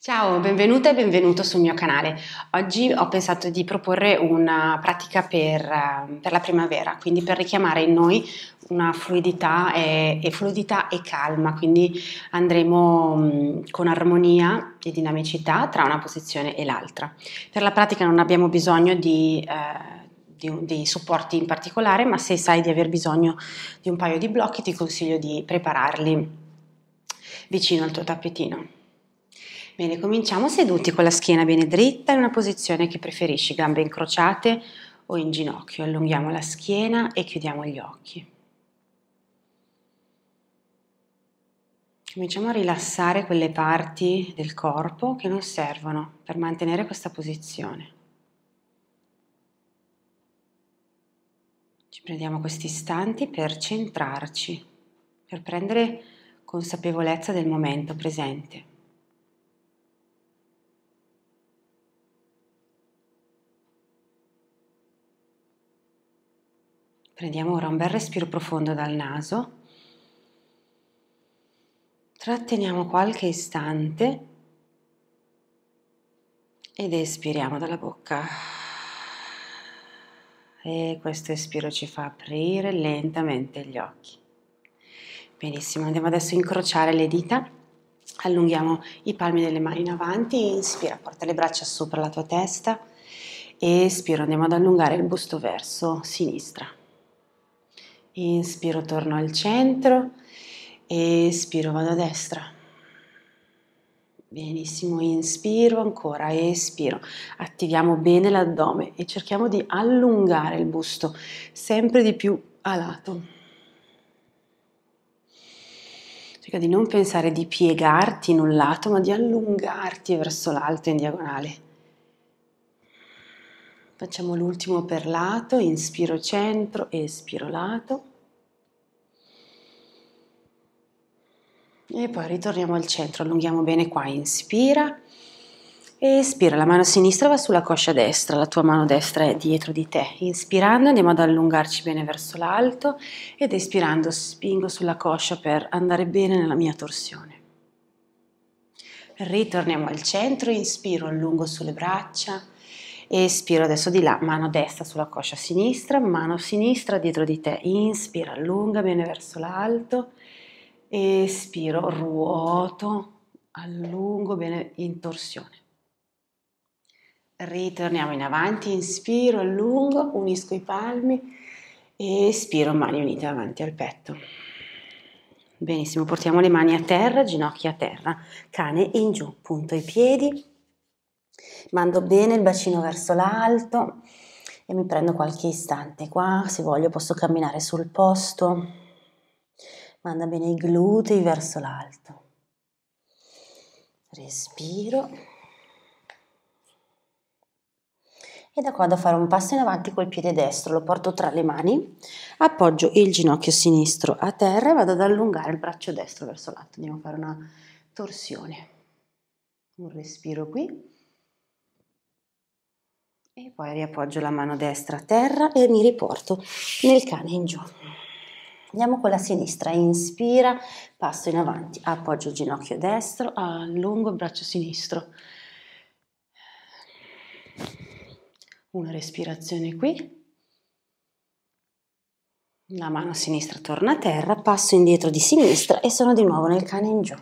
Ciao, benvenuta e benvenuto sul mio canale. Oggi ho pensato di proporre una pratica per, ehm, per la primavera, quindi per richiamare in noi una fluidità e, e fluidità e calma, quindi andremo mm, con armonia e dinamicità tra una posizione e l'altra. Per la pratica non abbiamo bisogno di... Eh, di, di, supporti in particolare, ma se sai di aver bisogno di un paio di blocchi ti consiglio di prepararli vicino al tuo tappetino. Bene, cominciamo seduti con la schiena bene dritta in una posizione che preferisci, gambe incrociate o in ginocchio. Allunghiamo la schiena e chiudiamo gli occhi. Cominciamo a rilassare quelle parti del corpo che non servono per mantenere questa posizione. Ci prendiamo questi istanti per centrarci, per prendere consapevolezza del momento presente. Prendiamo ora un bel respiro profondo dal naso. Tratteniamo qualche istante ed espiriamo dalla bocca. E questo espiro ci fa aprire lentamente gli occhi. Benissimo, andiamo adesso a incrociare le dita. Allunghiamo i palmi delle mani in avanti, inspira, porta le braccia sopra la tua testa, espira, andiamo ad allungare il busto verso sinistra. Inspiro, torno al centro. Espiro, vado a destra. Benissimo, inspiro ancora, espiro. Attiviamo bene l'addome e cerchiamo di allungare il busto sempre di più a lato. Cerca di non pensare di piegarti in un lato, ma di allungarti verso l'alto in diagonale. Facciamo l'ultimo per lato, inspiro centro, espiro lato. e poi ritorniamo al centro, allunghiamo bene qua, inspira e espira, la mano sinistra va sulla coscia destra, la tua mano destra è dietro di te, inspirando andiamo ad allungarci bene verso l'alto ed espirando spingo sulla coscia per andare bene nella mia torsione. Ritorniamo al centro, inspiro, allungo sulle braccia, espiro adesso di là, mano destra sulla coscia sinistra, mano sinistra dietro di te, inspira, allunga bene verso l'alto, espiro, ruoto, allungo bene in torsione. Ritorniamo in avanti, inspiro, allungo, unisco i palmi, espiro, mani unite avanti al petto. Benissimo, portiamo le mani a terra, ginocchia a terra, cane in giù, punto i piedi, mando bene il bacino verso l'alto e mi prendo qualche istante qua, se voglio posso camminare sul posto, manda bene i glutei verso l'alto. Respiro. E da qua vado a fare un passo in avanti col piede destro, lo porto tra le mani, appoggio il ginocchio sinistro a terra e vado ad allungare il braccio destro verso l'alto. Andiamo a fare una torsione. Un respiro qui. E poi riappoggio la mano destra a terra e mi riporto nel cane in giù. Andiamo con la sinistra, inspira, passo in avanti, appoggio il ginocchio destro, allungo il braccio sinistro. Una respirazione qui. La mano sinistra torna a terra, passo indietro di sinistra e sono di nuovo nel cane in giù.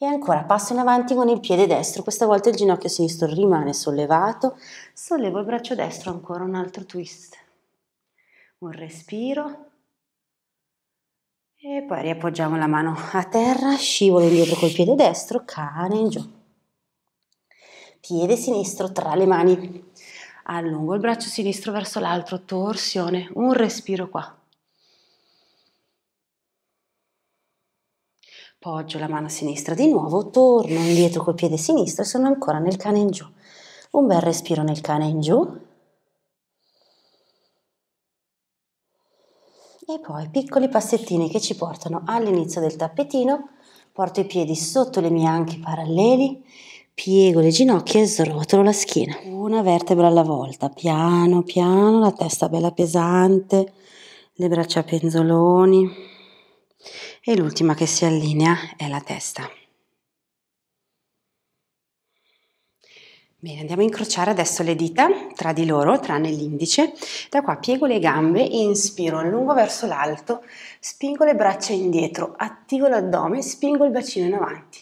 E ancora passo in avanti con il piede destro, questa volta il ginocchio sinistro rimane sollevato, sollevo il braccio destro ancora un altro twist. Un respiro, e poi riappoggiamo la mano a terra, scivolo indietro col piede destro, cane in giù. Piede sinistro tra le mani. Allungo il braccio sinistro verso l'altro, torsione, un respiro qua. Poggio la mano sinistra di nuovo, torno indietro col piede sinistro e sono ancora nel cane in giù. Un bel respiro nel cane in giù, e poi piccoli passettini che ci portano all'inizio del tappetino, porto i piedi sotto le mie anche paralleli, piego le ginocchia e srotolo la schiena. Una vertebra alla volta, piano piano, la testa bella pesante, le braccia penzoloni e l'ultima che si allinea è la testa. Bene, andiamo a incrociare adesso le dita tra di loro, tranne l'indice. Da qua piego le gambe, inspiro allungo verso l'alto, spingo le braccia indietro, attivo l'addome, spingo il bacino in avanti.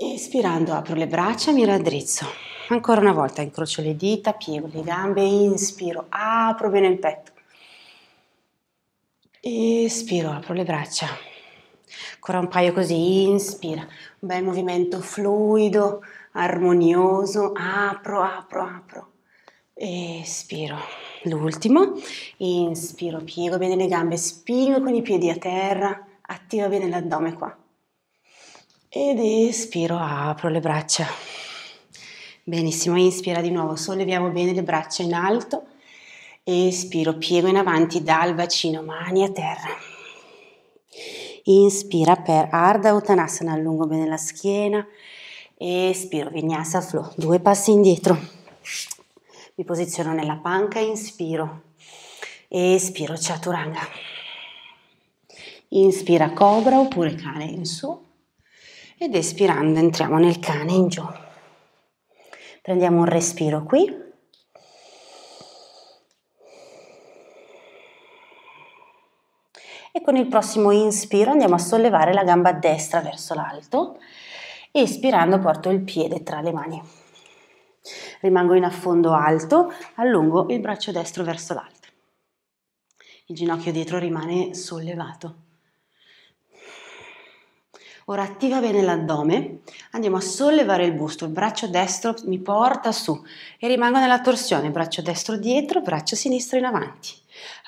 Inspirando apro le braccia, mi raddrizzo. Ancora una volta incrocio le dita, piego le gambe, inspiro, apro bene il petto. Espiro, apro le braccia. Ancora un paio così, inspira. Un bel movimento fluido armonioso, apro, apro, apro. Espiro, l'ultimo, inspiro, piego bene le gambe, spingo con i piedi a terra, attiva bene l'addome qua. Ed espiro, apro le braccia. Benissimo, inspira di nuovo, solleviamo bene le braccia in alto, espiro, piego in avanti dal bacino, mani a terra. Inspira per Ardha Uttanasana, allungo bene la schiena, espiro, vinyasa flow, due passi indietro, mi posiziono nella panca, inspiro, espiro, chaturanga, inspira cobra oppure cane in su ed espirando entriamo nel cane in giù, prendiamo un respiro qui, e con il prossimo inspiro andiamo a sollevare la gamba destra verso l'alto e espirando porto il piede tra le mani. Rimango in affondo alto, allungo il braccio destro verso l'alto. Il ginocchio dietro rimane sollevato. Ora attiva bene l'addome, andiamo a sollevare il busto, il braccio destro mi porta su e rimango nella torsione, braccio destro dietro, braccio sinistro in avanti.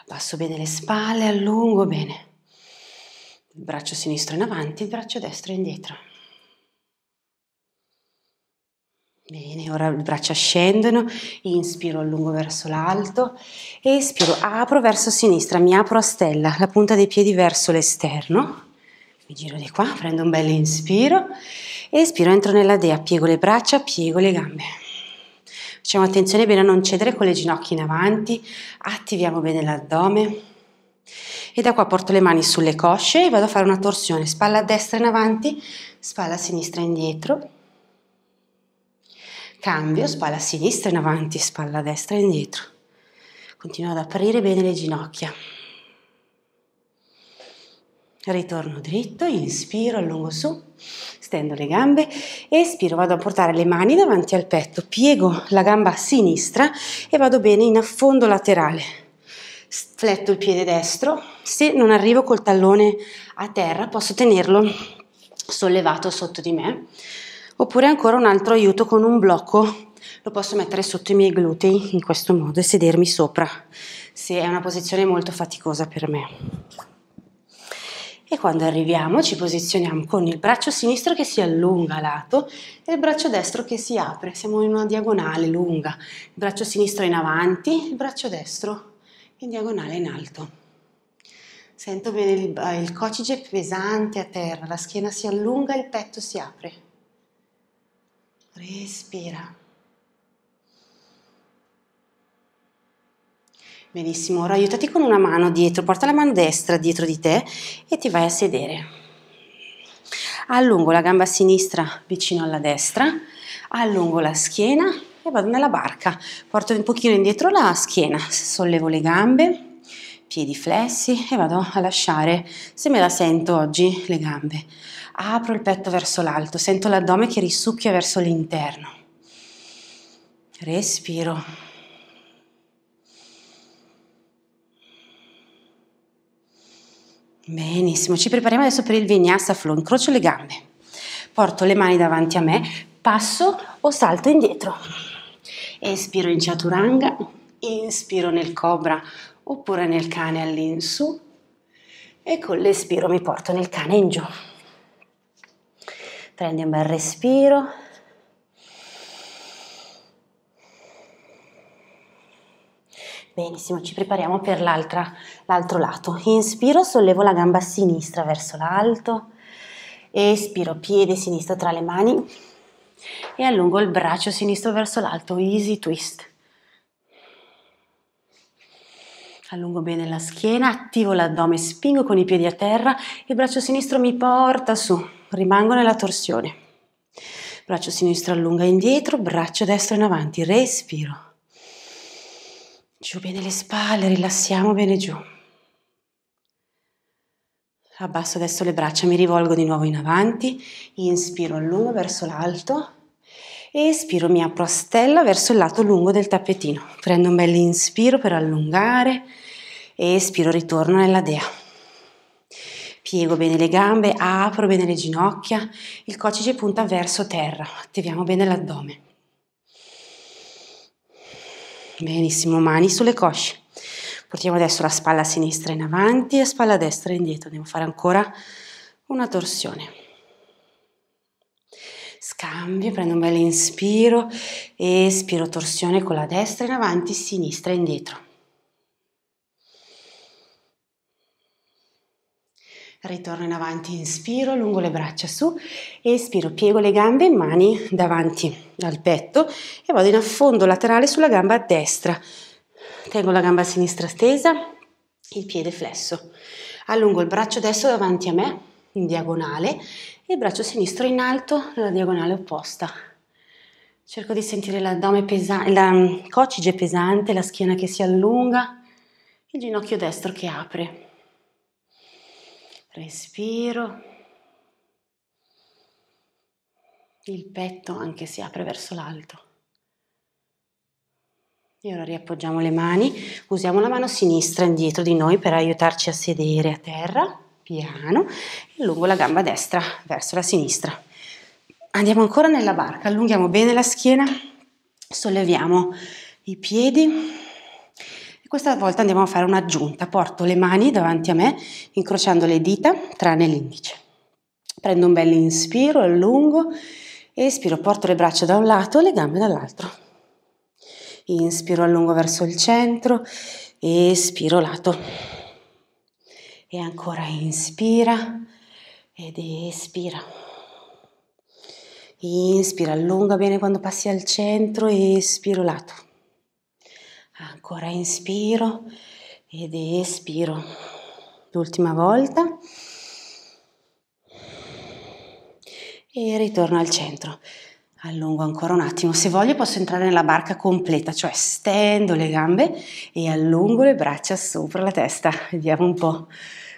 Abbasso bene le spalle, allungo bene. Il braccio sinistro in avanti, il braccio destro indietro. Bene, ora le braccia scendono, inspiro, allungo verso l'alto, espiro, apro verso sinistra, mi apro a stella, la punta dei piedi verso l'esterno, mi giro di qua, prendo un bel inspiro, espiro, entro nella dea, piego le braccia, piego le gambe. Facciamo attenzione bene a non cedere con le ginocchia in avanti, attiviamo bene l'addome e da qua porto le mani sulle cosce e vado a fare una torsione, spalla destra in avanti, spalla sinistra indietro, Cambio, spalla a sinistra in avanti, spalla a destra e indietro. Continuo ad aprire bene le ginocchia. Ritorno dritto, inspiro, allungo su, stendo le gambe, espiro, vado a portare le mani davanti al petto, piego la gamba sinistra e vado bene in affondo laterale. Fletto il piede destro, se non arrivo col tallone a terra posso tenerlo sollevato sotto di me, Oppure ancora un altro aiuto con un blocco, lo posso mettere sotto i miei glutei in questo modo e sedermi sopra, se è una posizione molto faticosa per me. E quando arriviamo ci posizioniamo con il braccio sinistro che si allunga a lato e il braccio destro che si apre, siamo in una diagonale lunga, il braccio sinistro in avanti, il braccio destro in diagonale in alto. Sento bene il, il cocige pesante a terra, la schiena si allunga, il petto si apre. Respira. Benissimo, ora aiutati con una mano dietro, porta la mano destra dietro di te e ti vai a sedere. Allungo la gamba sinistra vicino alla destra, allungo la schiena e vado nella barca. Porto un pochino indietro la schiena, sollevo le gambe, piedi flessi e vado a lasciare, se me la sento oggi, le gambe. Apro il petto verso l'alto, sento l'addome che risucchia verso l'interno. Respiro. Benissimo, ci prepariamo adesso per il vinyasa flow. Incrocio le gambe, porto le mani davanti a me, passo o salto indietro. Espiro in chaturanga, inspiro nel cobra, oppure nel cane all'insù e con l'espiro mi porto nel cane in giù. Prendi un bel respiro. Benissimo, ci prepariamo per l'altro lato. Inspiro, sollevo la gamba sinistra verso l'alto. Espiro, piede sinistro tra le mani e allungo il braccio sinistro verso l'alto, easy twist. Allungo bene la schiena, attivo l'addome, spingo con i piedi a terra, il braccio sinistro mi porta su, rimango nella torsione. Braccio sinistro allunga indietro, braccio destro in avanti, respiro. Giù bene le spalle, rilassiamo bene giù. Abbasso adesso le braccia, mi rivolgo di nuovo in avanti, inspiro lungo verso l'alto, espiro, mi apro a stella verso il lato lungo del tappetino. Prendo un bel inspiro per allungare espiro, ritorno nella dea. Piego bene le gambe, apro bene le ginocchia, il cocice punta verso terra, attiviamo bene l'addome. Benissimo, mani sulle cosce. Portiamo adesso la spalla sinistra in avanti e la spalla destra indietro. Andiamo a fare ancora una torsione. Scambio, prendo un bel inspiro, espiro, torsione con la destra in avanti, sinistra indietro. Ritorno in avanti, inspiro, lungo le braccia su, espiro, piego le gambe, mani davanti al petto e vado in affondo laterale sulla gamba destra. Tengo la gamba sinistra stesa, il piede flesso. Allungo il braccio destro davanti a me, in diagonale, e il braccio sinistro in alto nella diagonale opposta. Cerco di sentire l'addome pesante, la mm, coccige pesante, la schiena che si allunga, il ginocchio destro che apre. Respiro. Il petto anche si apre verso l'alto. E ora riappoggiamo le mani, usiamo la mano sinistra indietro di noi per aiutarci a sedere a terra piano e allungo la gamba destra verso la sinistra. Andiamo ancora nella barca, allunghiamo bene la schiena, solleviamo i piedi e questa volta andiamo a fare un'aggiunta. Porto le mani davanti a me, incrociando le dita, tranne l'indice. Prendo un bel inspiro, allungo, espiro, porto le braccia da un lato e le gambe dall'altro. Inspiro, allungo verso il centro, espiro, lato e ancora inspira ed espira. Inspira, allunga bene quando passi al centro, espiro lato. Ancora inspiro ed espiro. L'ultima volta. E ritorno al centro. Allungo ancora un attimo, se voglio posso entrare nella barca completa, cioè stendo le gambe e allungo le braccia sopra la testa. Vediamo un po'.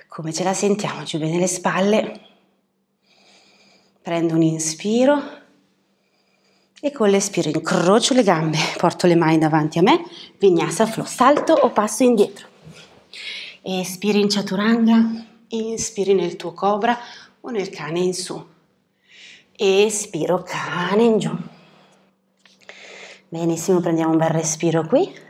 Come ce la sentiamo? Giù bene le spalle. Prendo un inspiro e con l'espiro incrocio le gambe, porto le mani davanti a me, vinyasa flow, salto o passo indietro. Espiri in chaturanga, inspiri nel tuo cobra o nel cane in su. Espiro cane in giù. Benissimo, prendiamo un bel respiro qui.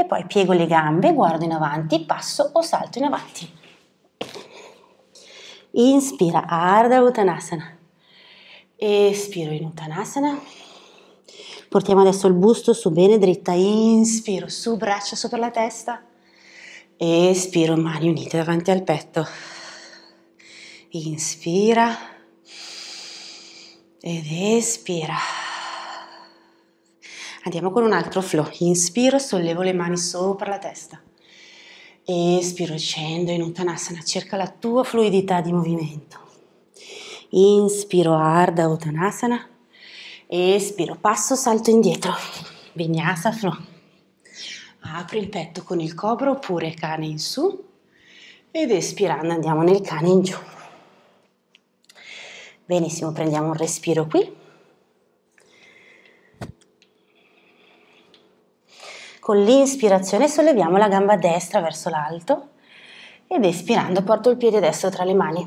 e poi piego le gambe, guardo in avanti, passo o salto in avanti. Inspira, Ardha Uttanasana. Espiro in Uttanasana. Portiamo adesso il busto su bene dritta, inspiro, su braccia sopra la testa. Espiro, mani unite davanti al petto. Inspira ed espira. Andiamo con un altro flow. Inspiro, sollevo le mani sopra la testa. Espiro, scendo in Uttanasana, cerca la tua fluidità di movimento. Inspiro, Arda Uttanasana. Espiro, passo, salto indietro. Vinyasa flow. Apri il petto con il cobra oppure cane in su. Ed espirando andiamo nel cane in giù. Benissimo, prendiamo un respiro qui. Con l'inspirazione solleviamo la gamba destra verso l'alto ed espirando porto il piede destro tra le mani.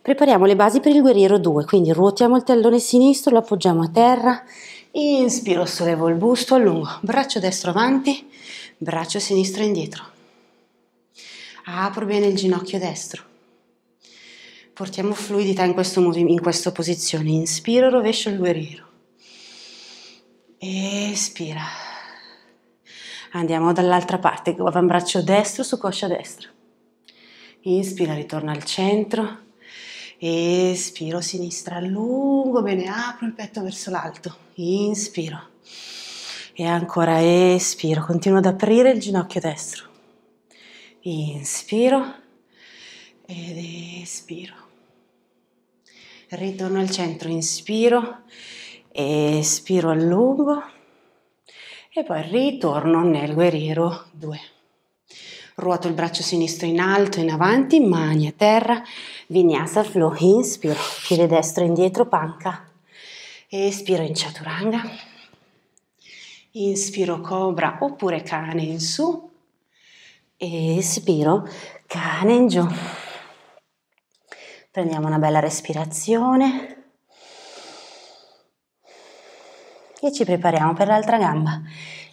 Prepariamo le basi per il guerriero 2, quindi ruotiamo il tallone sinistro, lo appoggiamo a terra, inspiro, sollevo il busto, allungo, braccio destro avanti, braccio sinistro indietro. Apro bene il ginocchio destro. Portiamo fluidità in, questo, in questa posizione, inspiro, rovescio il guerriero. Espira. Andiamo dall'altra parte, avambraccio destro su coscia destra. Inspira, ritorno al centro. Espiro, sinistra allungo, bene, apro il petto verso l'alto. Inspiro. E ancora espiro, continuo ad aprire il ginocchio destro. Inspiro ed espiro. Ritorno al centro, inspiro, espiro allungo e poi ritorno nel guerriero 2. Ruoto il braccio sinistro in alto, in avanti, mani a terra, vinyasa flow, inspiro, piede destro indietro, panca, espiro in chaturanga, inspiro cobra oppure cane in su, espiro cane in giù. Prendiamo una bella respirazione e ci prepariamo per l'altra gamba.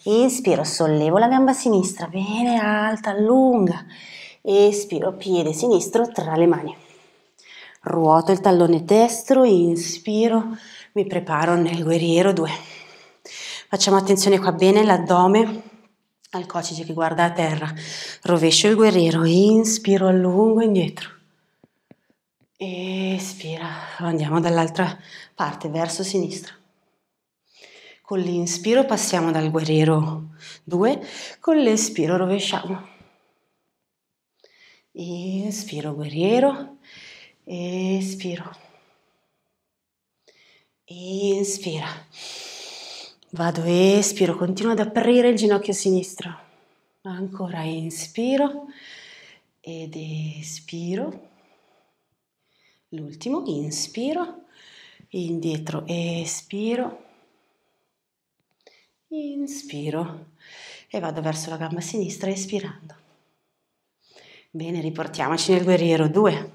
Inspiro, sollevo la gamba sinistra, bene alta, lunga. Espiro, piede sinistro tra le mani. Ruoto il tallone destro, inspiro, mi preparo nel guerriero 2. Facciamo attenzione qua bene l'addome al cocice che guarda a terra. Rovescio il guerriero, inspiro allungo indietro. Espira, andiamo dall'altra parte verso sinistra. Con l'inspiro passiamo dal guerriero 2, con l'espiro rovesciamo. Inspiro guerriero, espiro. Inspira. Vado, espiro, continuo ad aprire il ginocchio sinistro. Ancora inspiro ed espiro. L'ultimo, inspiro, indietro, espiro inspiro e vado verso la gamba sinistra espirando. Bene, riportiamoci nel guerriero 2.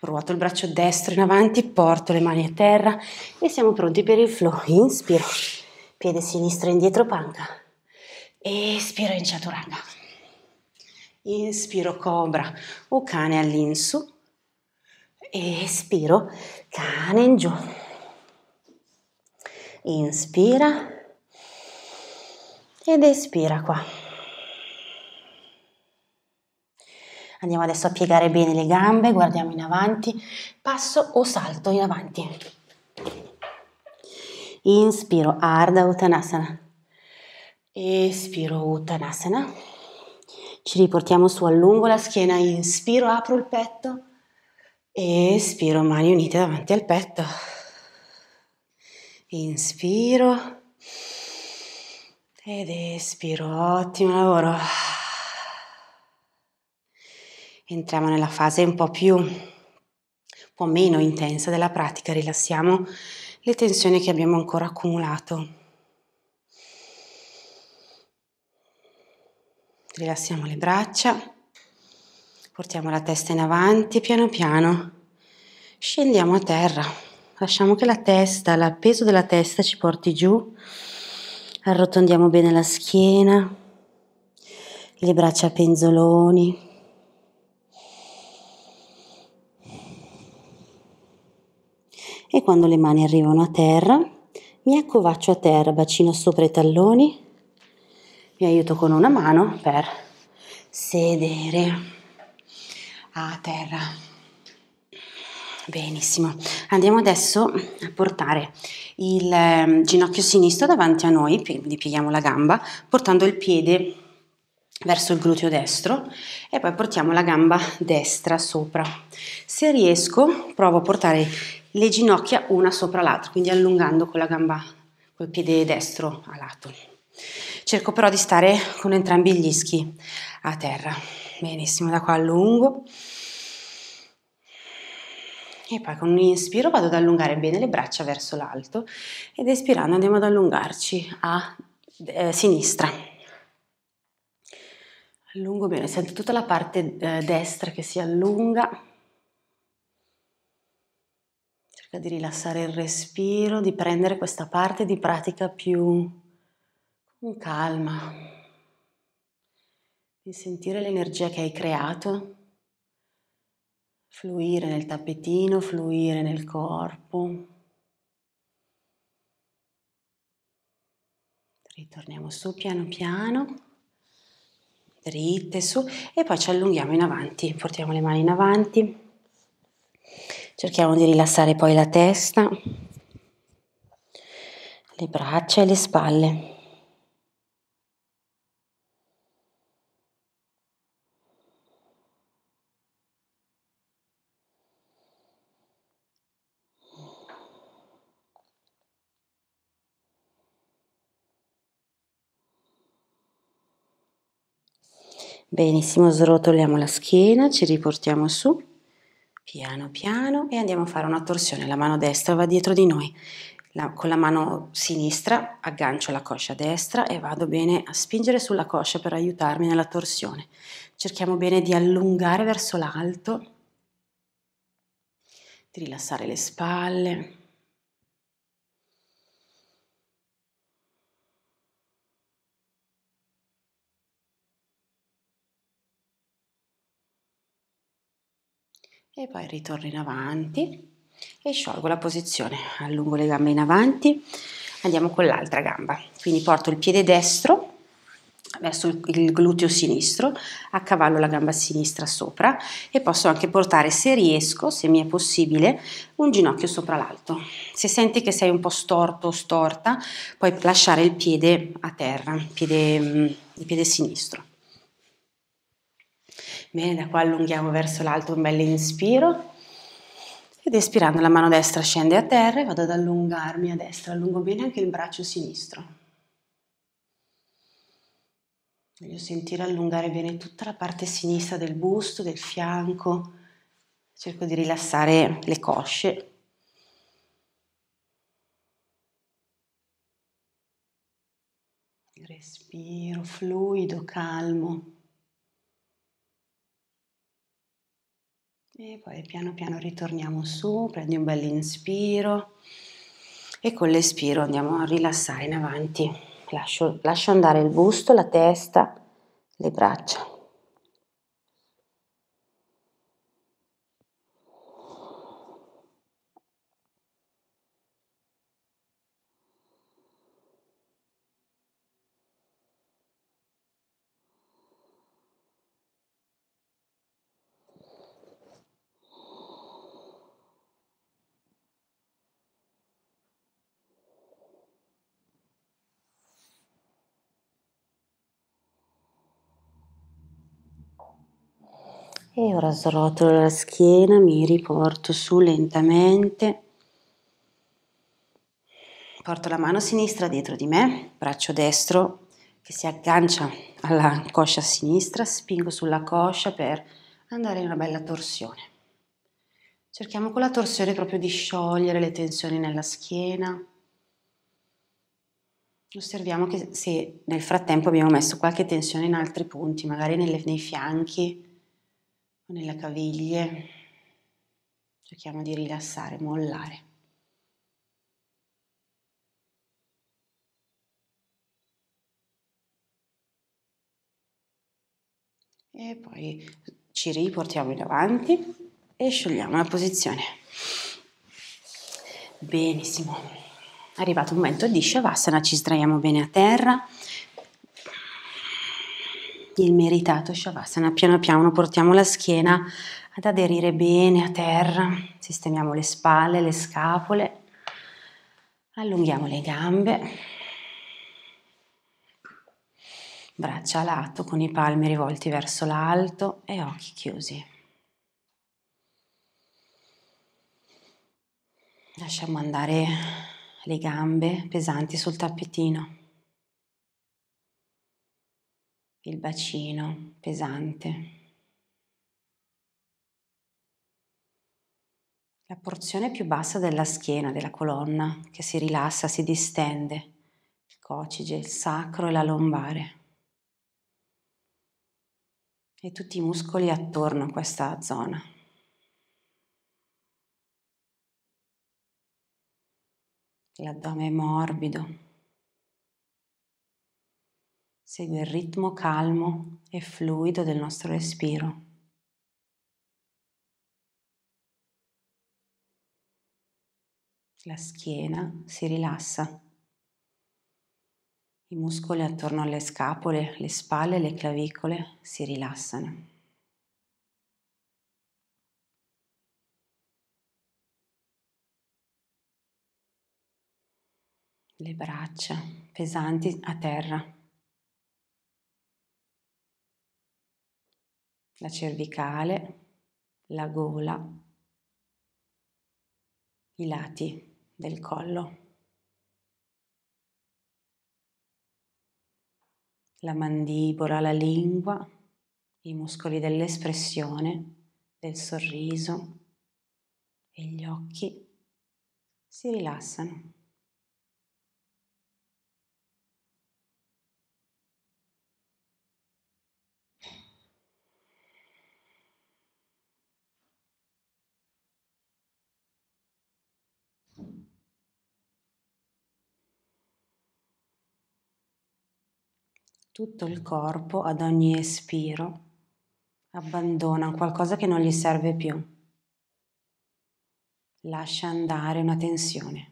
Ruoto il braccio destro in avanti, porto le mani a terra e siamo pronti per il flow. Inspiro, piede sinistro indietro panca. Espiro in chaturanga. Inspiro cobra o cane all'insù. Espiro cane in giù. Inspira ed espira qua. Andiamo adesso a piegare bene le gambe, guardiamo in avanti, passo o salto in avanti. Inspiro Ardha Uttanasana. Espiro Uttanasana. Ci riportiamo su, allungo la schiena, inspiro, apro il petto. Espiro, mani unite davanti al petto. Inspiro ed espiro, ottimo lavoro. Entriamo nella fase un po' più, un po' meno intensa della pratica, rilassiamo le tensioni che abbiamo ancora accumulato. Rilassiamo le braccia, portiamo la testa in avanti piano piano scendiamo a terra. Lasciamo che la testa, il peso della testa ci porti giù Arrotondiamo bene la schiena, le braccia penzoloni. E quando le mani arrivano a terra, mi accovaccio a terra, bacino sopra i talloni, mi aiuto con una mano per sedere a terra. Benissimo, andiamo adesso a portare il ehm, ginocchio sinistro davanti a noi, quindi pieghiamo la gamba, portando il piede verso il gluteo destro e poi portiamo la gamba destra sopra. Se riesco provo a portare le ginocchia una sopra l'altra, quindi allungando con la gamba, col piede destro a lato. Cerco però di stare con entrambi gli ischi a terra. Benissimo, da qua allungo. lungo e poi con un inspiro vado ad allungare bene le braccia verso l'alto ed espirando andiamo ad allungarci a eh, sinistra. Allungo bene, sento tutta la parte eh, destra che si allunga. Cerca di rilassare il respiro, di prendere questa parte di pratica più con calma, di sentire l'energia che hai creato fluire nel tappetino, fluire nel corpo. Ritorniamo su piano piano dritte su e poi ci allunghiamo in avanti, portiamo le mani in avanti, cerchiamo di rilassare poi la testa, le braccia e le spalle. Benissimo, srotoliamo la schiena, ci riportiamo su, piano piano e andiamo a fare una torsione. La mano destra va dietro di noi, la, con la mano sinistra aggancio la coscia destra e vado bene a spingere sulla coscia per aiutarmi nella torsione. Cerchiamo bene di allungare verso l'alto, di rilassare le spalle, e poi ritorno in avanti e sciolgo la posizione, allungo le gambe in avanti, andiamo con l'altra gamba, quindi porto il piede destro verso il gluteo sinistro, accavallo la gamba sinistra sopra e posso anche portare, se riesco, se mi è possibile, un ginocchio sopra l'alto. Se senti che sei un po' storto o storta, puoi lasciare il piede a terra, il piede, mm, il piede sinistro. Bene, da qua allunghiamo verso l'alto un bel inspiro. Ed espirando la mano destra scende a terra e vado ad allungarmi a destra, allungo bene anche il braccio sinistro. Voglio sentire allungare bene tutta la parte sinistra del busto, del fianco. Cerco di rilassare le cosce. Respiro fluido, calmo. e poi piano piano ritorniamo su, prendi un bel inspiro e con l'espiro andiamo a rilassare in avanti. Lascio, lascio andare il busto, la testa, le braccia. Allora srotolo la schiena, mi riporto su lentamente. Porto la mano sinistra dietro di me, braccio destro che si aggancia alla coscia sinistra, spingo sulla coscia per andare in una bella torsione. Cerchiamo con la torsione proprio di sciogliere le tensioni nella schiena. Osserviamo che se nel frattempo abbiamo messo qualche tensione in altri punti, magari nelle, nei fianchi, o nelle caviglie. Cerchiamo di rilassare, mollare. E poi ci riportiamo in avanti e sciogliamo la posizione. Benissimo. Arrivato il momento di Shavasana, ci sdraiamo bene a terra il meritato Shavasana. Piano piano portiamo la schiena ad aderire bene a terra, sistemiamo le spalle, le scapole, allunghiamo le gambe, braccia a lato con i palmi rivolti verso l'alto e occhi chiusi. Lasciamo andare le gambe pesanti sul tappetino il bacino pesante. La porzione più bassa della schiena, della colonna, che si rilassa, si distende, il cocige, il sacro e la lombare. E tutti i muscoli attorno a questa zona. L'addome è morbido, Segue il ritmo calmo e fluido del nostro respiro. La schiena si rilassa. I muscoli attorno alle scapole, le spalle e le clavicole si rilassano. Le braccia pesanti a terra. la cervicale, la gola, i lati del collo, la mandibola, la lingua, i muscoli dell'espressione, del sorriso e gli occhi si rilassano. tutto il corpo ad ogni espiro abbandona qualcosa che non gli serve più. Lascia andare una tensione.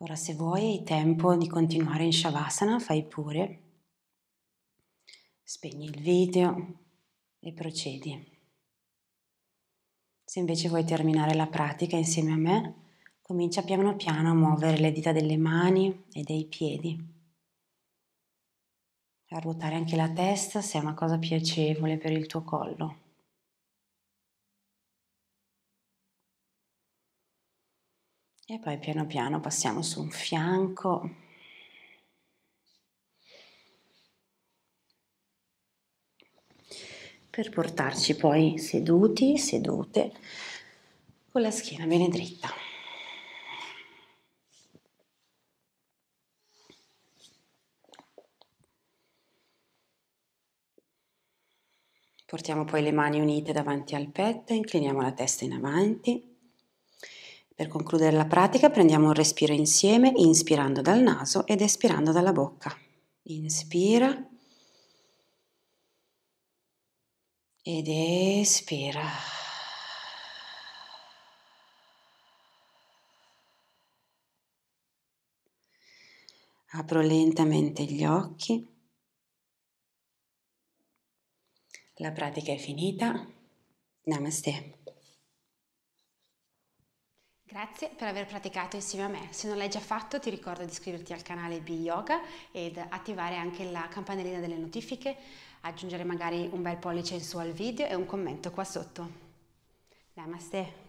Ora se vuoi hai tempo di continuare in Shavasana, fai pure. Spegni il video e procedi. Se invece vuoi terminare la pratica insieme a me, comincia piano piano a muovere le dita delle mani e dei piedi. A ruotare anche la testa se è una cosa piacevole per il tuo collo. E poi piano piano passiamo su un fianco. Per portarci poi seduti, sedute, con la schiena bene dritta. Portiamo poi le mani unite davanti al petto, incliniamo la testa in avanti. Per concludere la pratica prendiamo un respiro insieme, inspirando dal naso ed espirando dalla bocca. Inspira ed espira. Apro lentamente gli occhi. La pratica è finita. Namaste. Grazie per aver praticato insieme a me. Se non l'hai già fatto ti ricordo di iscriverti al canale Be Yoga ed attivare anche la campanellina delle notifiche, aggiungere magari un bel pollice in su al video e un commento qua sotto. Namaste!